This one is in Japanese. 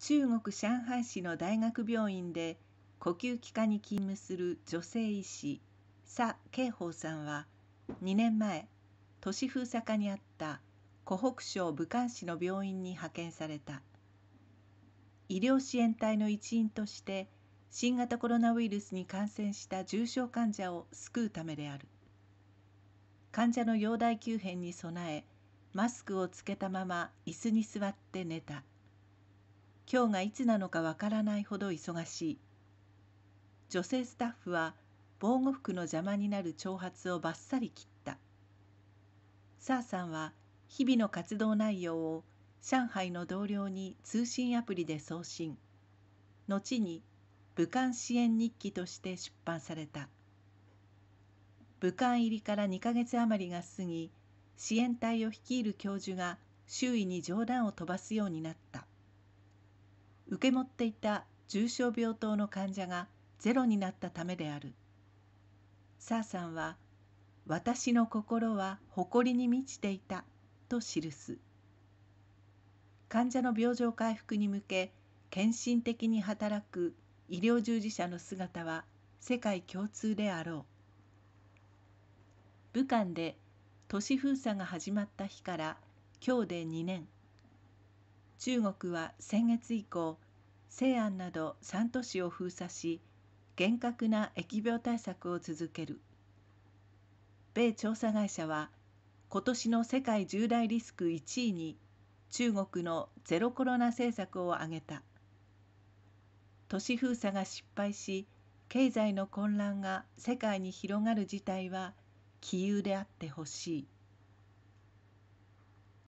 中国上海市の大学病院で呼吸器科に勤務する女性医師佐慶宝さんは2年前都市封鎖下にあった湖北省武漢市の病院に派遣された医療支援隊の一員として新型コロナウイルスに感染した重症患者を救うためである患者の容体急変に備えマスクをつけたまま椅子に座って寝た。今日がいつなのかわからないほど忙しい女性スタッフは防護服の邪魔になる挑発をバッサリ切ったサーさんは日々の活動内容を上海の同僚に通信アプリで送信後に武漢支援日記として出版された武漢入りから2ヶ月余りが過ぎ支援隊を率いる教授が周囲に冗談を飛ばすようになった受け持っていた重症病棟の患者がゼロになったためである。サーさんは「私の心は誇りに満ちていた」と記す。患者の病状回復に向け献身的に働く医療従事者の姿は世界共通であろう。武漢で都市封鎖が始まった日から今日で2年。中国は先月以降西安など3都市を封鎖し厳格な疫病対策を続ける米調査会社は今年の世界重大リスク1位に中国のゼロコロナ政策を挙げた都市封鎖が失敗し経済の混乱が世界に広がる事態は杞憂であってほしい。